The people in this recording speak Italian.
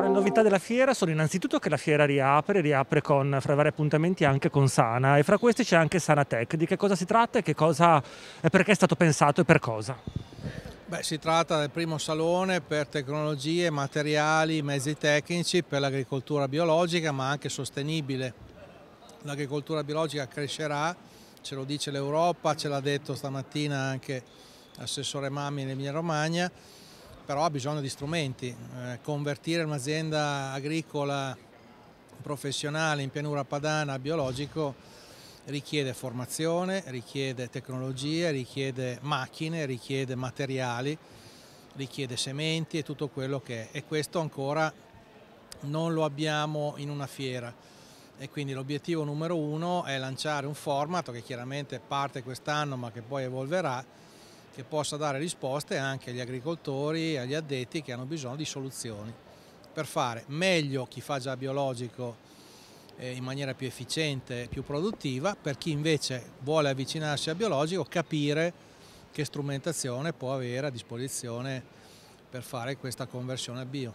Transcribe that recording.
Fra le novità oh. della fiera sono innanzitutto che la fiera riapre, riapre con, fra vari appuntamenti anche con Sana e fra questi c'è anche Sana Tech. Di che cosa si tratta e cosa, perché è stato pensato e per cosa? Beh, si tratta del primo salone per tecnologie, materiali, mezzi tecnici per l'agricoltura biologica ma anche sostenibile. L'agricoltura biologica crescerà, ce lo dice l'Europa, ce l'ha detto stamattina anche l'assessore Mami in Emilia Romagna però ha bisogno di strumenti. Eh, convertire un'azienda agricola professionale in pianura padana a biologico richiede formazione, richiede tecnologie, richiede macchine, richiede materiali, richiede sementi e tutto quello che è. E questo ancora non lo abbiamo in una fiera. E quindi l'obiettivo numero uno è lanciare un formato che chiaramente parte quest'anno ma che poi evolverà che possa dare risposte anche agli agricoltori e agli addetti che hanno bisogno di soluzioni per fare meglio chi fa già biologico eh, in maniera più efficiente, e più produttiva, per chi invece vuole avvicinarsi al biologico capire che strumentazione può avere a disposizione per fare questa conversione a bio.